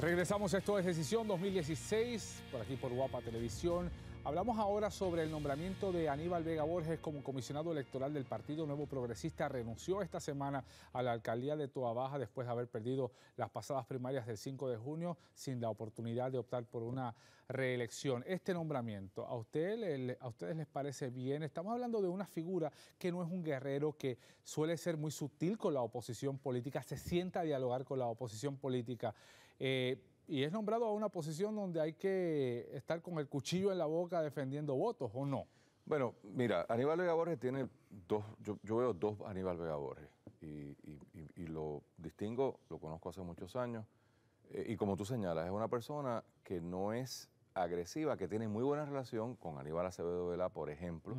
Regresamos, esto es Decisión 2016, por aquí por Guapa Televisión. Hablamos ahora sobre el nombramiento de Aníbal Vega Borges como comisionado electoral del Partido Nuevo Progresista. Renunció esta semana a la alcaldía de Toa Baja después de haber perdido las pasadas primarias del 5 de junio sin la oportunidad de optar por una reelección. Este nombramiento, ¿a, usted, ¿a ustedes les parece bien? Estamos hablando de una figura que no es un guerrero, que suele ser muy sutil con la oposición política, se sienta a dialogar con la oposición política. Eh, y es nombrado a una posición donde hay que estar con el cuchillo en la boca defendiendo votos, ¿o no? Bueno, mira, Aníbal Vega Borges tiene dos, yo, veo dos Aníbal Vega Borges y, lo distingo, lo conozco hace muchos años eh, y como tú señalas, es una persona que no es agresiva, que tiene muy buena relación con Aníbal Acevedo Vela, por ejemplo,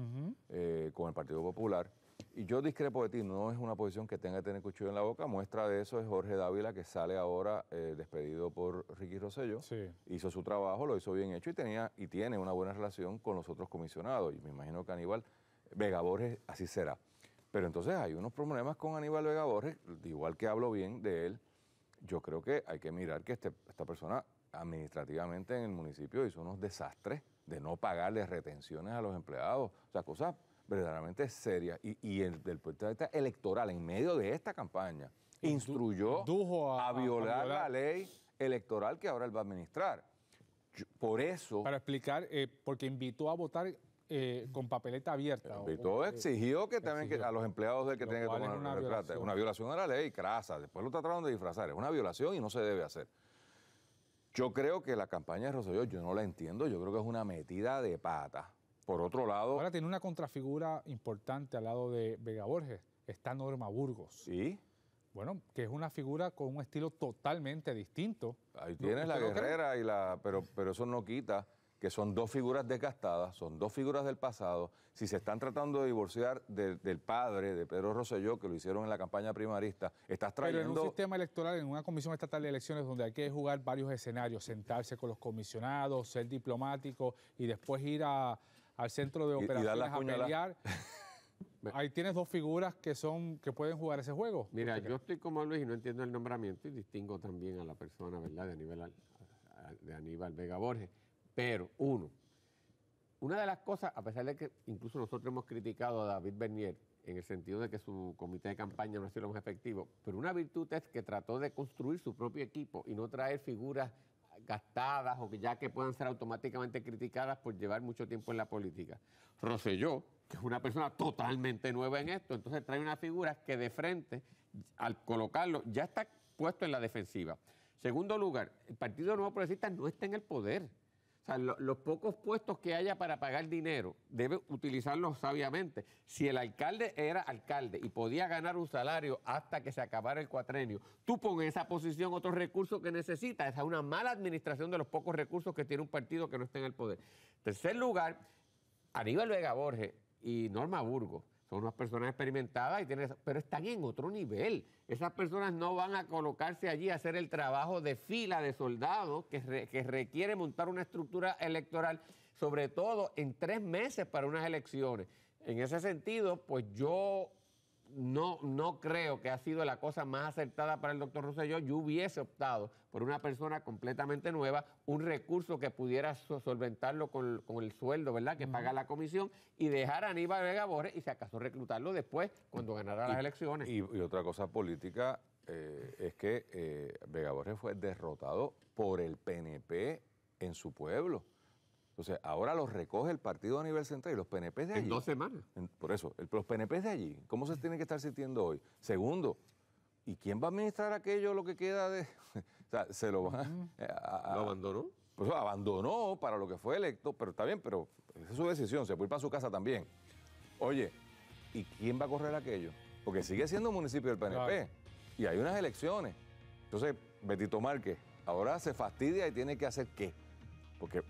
eh, con el Partido Popular y yo discrepo de ti, no es una posición que tenga que tener cuchillo en la boca. Muestra de eso es Jorge Dávila, que sale ahora eh, despedido por Ricky Rosselló. Hizo su trabajo, lo hizo bien hecho y tenía y tiene una buena relación con los otros comisionados. Y me imagino que Aníbal Vega Borges así será. Pero entonces hay unos problemas con Aníbal Vega Borges, igual que hablo bien de él. Yo creo que hay que mirar que este, esta persona administrativamente en el municipio hizo unos desastres de no pagarle retenciones a los empleados. O sea, cosas verdaderamente seria y, el, del punto de electoral, en medio de esta campaña, instruyó a, violar la ley electoral que ahora él va a administrar. por eso... Para explicar, eh, porque invitó a votar eh, con papeleta abierta. Invitó, eh, exigió que también a los empleados del que tienen que tomar una, violación. una violación a la ley, crasa, después lo trataron de disfrazar, es una violación y no se debe hacer. Yo creo que la campaña de Roselló, yo no la entiendo, yo creo que es una metida de pata por otro lado. Ahora tiene una contrafigura importante al lado de Vega Borges. Está Norma Burgos. Sí. Bueno, que es una figura con un estilo totalmente distinto. Ahí tienes la guerrera y la. Pero, pero eso no quita que son dos figuras desgastadas, son dos figuras del pasado. Si se están tratando de divorciar del padre de Pedro Rosselló, que lo hicieron en la campaña primarista, estás trayendo... Pero en un sistema electoral, en una comisión estatal de elecciones donde hay que jugar varios escenarios, sentarse con los comisionados, ser diplomático y después ir a, al centro de operaciones Ahí tienes dos figuras que son que pueden jugar ese juego. Mira, yo estoy como Luis y no entiendo el nombramiento y distingo también a la persona, ¿verdad? De de Aníbal Vega Borges. Pero, uno, una de las cosas, a pesar de que incluso nosotros hemos criticado a David Bernier en el sentido de que su comité de campaña no ha sido lo más efectivo, pero una virtud es que trató de construir su propio equipo y no traer figuras gastadas o que ya que puedan ser automáticamente criticadas por llevar mucho tiempo en la política. Roselló, que es una persona totalmente nueva en esto, entonces trae una figura que de frente, al colocarlo, ya está puesto en la defensiva. Segundo lugar, el Partido Nuevo Progresista no está en el poder sea, los pocos puestos que haya para pagar dinero, debe utilizarlos sabiamente. Si el alcalde era alcalde y podía ganar un salario hasta que se acabara el cuatrenio, tú pon en esa posición otros recursos que necesita. Esa es una mala administración de los pocos recursos que tiene un partido que no está en el poder. Tercer lugar, Aníbal Vega Borges y Norma Burgos son unas personas experimentadas y tienen, pero están en otro nivel. Esas personas no van a colocarse allí a hacer el trabajo de fila de soldados que, que requiere montar una estructura electoral, sobre todo en tres meses para unas elecciones. En ese sentido, pues yo no, no creo que ha sido la cosa más acertada para el doctor Rosselló. Yo hubiese optado por una persona completamente nueva, un recurso que pudiera solventarlo con, el sueldo, ¿verdad?, que paga la comisión y dejar a Aníbal Vega y se acaso reclutarlo después, cuando ganara las elecciones. Y, otra cosa política eh, es que eh, Vega fue derrotado por el PNP en su pueblo. Entonces, ahora los recoge el Partido a nivel central y los PNP de allí. En dos semanas. por eso, los PNP de allí, ¿cómo se tienen que estar sintiendo hoy? Segundo, ¿y quién va a administrar aquello lo que queda de.? o sea, se lo van eh, ¿Lo abandonó? Pues abandonó para lo que fue electo, pero está bien, pero esa es su decisión, se puede ir para su casa también. Oye, ¿y quién va a correr aquello? Porque sigue siendo un municipio del PNP y hay unas elecciones. Entonces, Betito Márquez, ahora se fastidia y tiene que hacer qué. Porque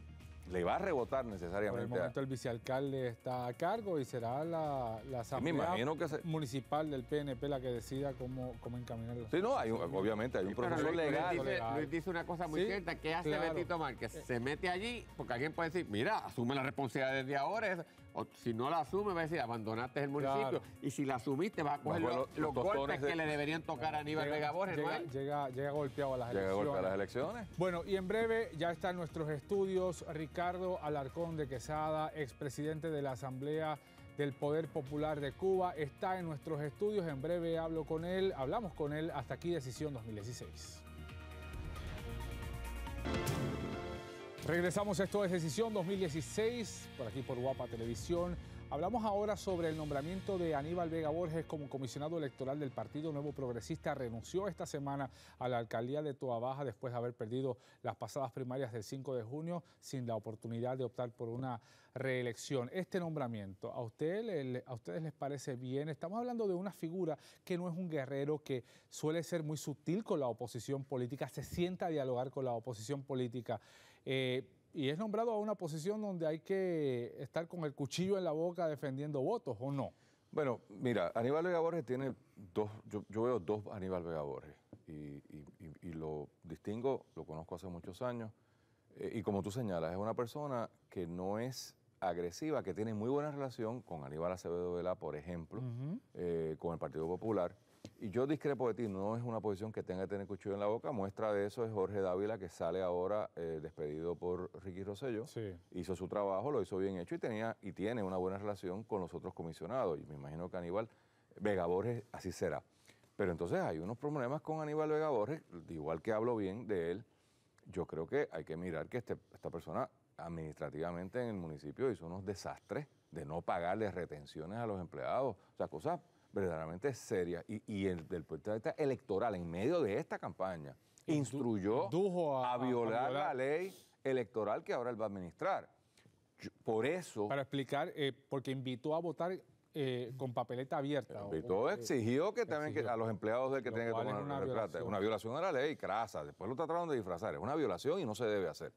le va a rebotar necesariamente. Por el momento el vicealcalde está a cargo y será la, la asamblea municipal del PNP la que decida cómo, cómo encaminar Sí, no, obviamente hay un proceso legal. Luis dice, una cosa muy cierta, ¿Qué hace claro. Betito que Se mete allí porque alguien puede decir, mira, asume la responsabilidad desde ahora. O, si no la asume, va a decir, abandonaste el municipio. Y si la asumiste, va a coger los, golpes que le deberían tocar a Aníbal Vega Borges, ¿no llega, llega, golpeado a las llega Golpeado a las elecciones. Bueno, y en breve ya están nuestros estudios. Ricardo Alarcón de Quesada, expresidente de la Asamblea del Poder Popular de Cuba, está en nuestros estudios. En breve hablo con él, hablamos con él. Hasta aquí, Decisión 2016. Regresamos, esto es Decisión 2016, por aquí por Guapa Televisión. Hablamos ahora sobre el nombramiento de Aníbal Vega Borges como comisionado electoral del Partido Nuevo Progresista. Renunció esta semana a la alcaldía de Toabaja después de haber perdido las pasadas primarias del 5 de junio sin la oportunidad de optar por una reelección. Este nombramiento, ¿a ustedes les parece bien? Estamos hablando de una figura que no es un guerrero, que suele ser muy sutil con la oposición política, se sienta a dialogar con la oposición política. Eh, y es nombrado a una posición donde hay que estar con el cuchillo en la boca defendiendo votos, ¿o no? Bueno, mira, Aníbal Vega Borges tiene dos, yo, veo dos Aníbal Vega Borges y, lo distingo, lo conozco hace muchos años eh, y como tú señalas, es una persona que no es agresiva, que tiene muy buena relación con Aníbal Acevedo Vela, por ejemplo, eh, con el Partido Popular, y yo discrepo de ti, no es una posición que tenga que tener cuchillo en la boca. Muestra de eso es Jorge Dávila, que sale ahora eh, despedido por Ricky Rosselló. Hizo su trabajo, lo hizo bien hecho y tenía y tiene una buena relación con los otros comisionados. Y me imagino que Aníbal Vega Borges así será. Pero entonces hay unos problemas con Aníbal Vega Borges, igual que hablo bien de él. Yo creo que hay que mirar que este, esta persona administrativamente en el municipio hizo unos desastres de no pagarle retenciones a los empleados, o sea, cosas verdaderamente seria y, el, del punto electoral, en medio de esta campaña, instruyó a, violar la ley electoral que ahora él va a administrar. por eso... Para explicar, eh, porque invitó a votar eh, con papeleta abierta. Invitó, eh, exigió que también a los empleados del que tienen que tomar una, violación. una violación a la ley, crasa. Después lo trataron de disfrazar. Es una violación y no se debe hacer.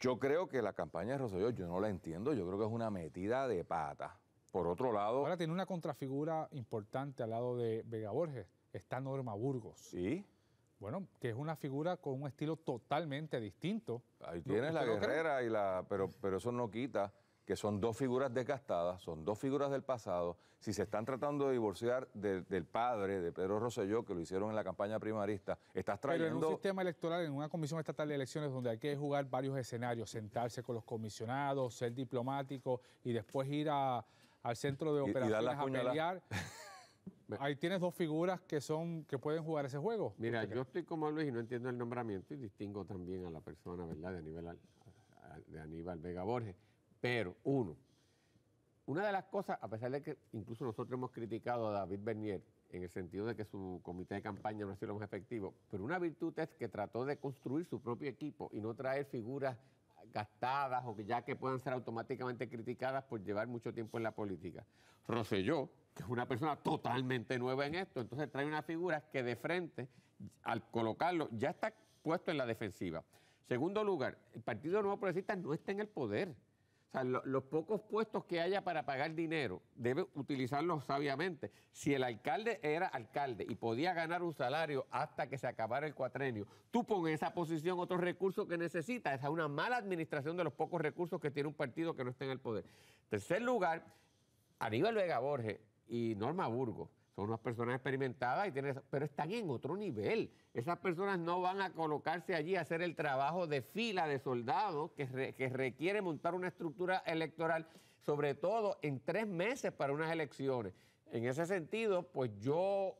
Yo creo que la campaña de Rosselló, yo no la entiendo. Yo creo que es una metida de pata por otro lado. Ahora tiene una contrafigura importante al lado de Vega Borges. Está Norma Burgos. ¿Y? Bueno, que es una figura con un estilo totalmente distinto. Ahí tienes la guerrera y la. Pero, pero eso no quita que son dos figuras desgastadas, son dos figuras del pasado. Si se están tratando de divorciar del padre de Pedro Rosselló, que lo hicieron en la campaña primarista, estás trayendo... Pero en un sistema electoral, en una comisión estatal de elecciones donde hay que jugar varios escenarios, sentarse con los comisionados, ser diplomático y después ir a, al centro de operaciones familiares. Ahí tienes dos figuras que son que pueden jugar ese juego. Mira, yo estoy como Luis y no entiendo el nombramiento y distingo también a la persona, ¿verdad? De Aníbal, de Aníbal Vega Borges. Pero, uno, una de las cosas, a pesar de que incluso nosotros hemos criticado a David Bernier en el sentido de que su comité de campaña no ha sido lo más efectivo, pero una virtud es que trató de construir su propio equipo y no traer figuras gastadas o que ya que puedan ser automáticamente criticadas por llevar mucho tiempo en la política. Roselló, que es una persona totalmente nueva en esto, entonces trae una figura que de frente, al colocarlo, ya está puesto en la defensiva. Segundo lugar, el Partido Nuevo Progresista no está en el poder. O sea, los pocos puestos que haya para pagar dinero, debe utilizarlos sabiamente. Si el alcalde era alcalde y podía ganar un salario hasta que se acabara el cuatrenio, tú pon en esa posición otros recursos que necesitas. Esa es una mala administración de los pocos recursos que tiene un partido que no está en el poder. Tercer lugar, Aníbal Vega Borges y Norma Burgos son unas personas experimentadas y tienen pero están en otro nivel. Esas personas no van a colocarse allí a hacer el trabajo de fila de soldados que, que requiere montar una estructura electoral, sobre todo en tres meses para unas elecciones. En ese sentido, pues yo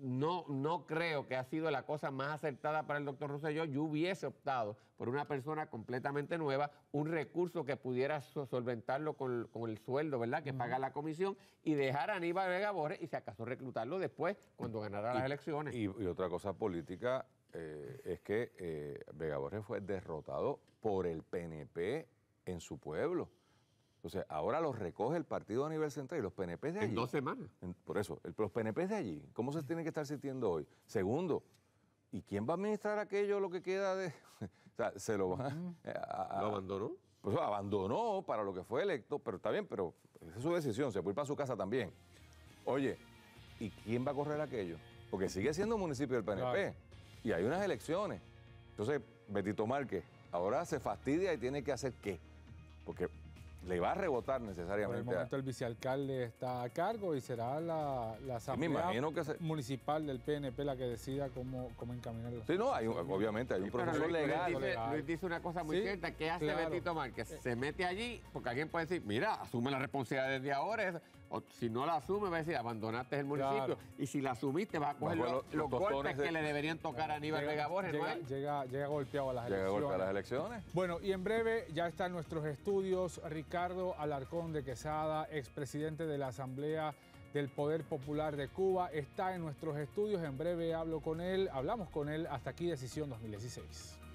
no, no creo que ha sido la cosa más acertada para el doctor Rosselló. Yo hubiese optado por una persona completamente nueva, un recurso que pudiera solventarlo con, el sueldo, ¿verdad?, que paga la comisión y dejar a Aníbal Vega y si acaso reclutarlo después, cuando ganara las elecciones. Y, otra cosa política eh, es que eh, Vega fue derrotado por el PNP en su pueblo. Entonces, ahora los recoge el partido a nivel central y los PNP de allí. En dos semanas. por eso, los PNP de allí, ¿cómo se tienen que estar sintiendo hoy? Segundo, ¿y quién va a administrar aquello lo que queda de.? o sea, se lo van ¿Lo abandonó? Pues abandonó para lo que fue electo, pero está bien, pero esa es su decisión, se puede ir para su casa también. Oye, ¿y quién va a correr aquello? Porque sigue siendo municipio del PNP y hay unas elecciones. Entonces, Betito Márquez, ahora se fastidia y tiene que hacer qué. Porque le va a rebotar necesariamente. Por el momento el vicealcalde está a cargo y será la, la asamblea municipal del PNP la que decida cómo, cómo encaminarlo. Sí, no, obviamente hay un proceso legal. Luis dice, una cosa muy cierta, ¿qué hace claro. Betito Márquez? Eh. Se mete allí porque alguien puede decir, mira, asume la responsabilidad desde ahora si no la asume, va a decir, abandonaste el municipio. Y si la asumiste, va a coger los, que le deberían tocar a Aníbal Vega ¿no llega, golpeado a las llega elecciones. Golpeado a las elecciones. Bueno, y en breve ya están nuestros estudios. Ricardo Alarcón de Quesada, expresidente de la Asamblea del Poder Popular de Cuba, está en nuestros estudios. En breve hablo con él, hablamos con él. Hasta aquí, Decisión 2016.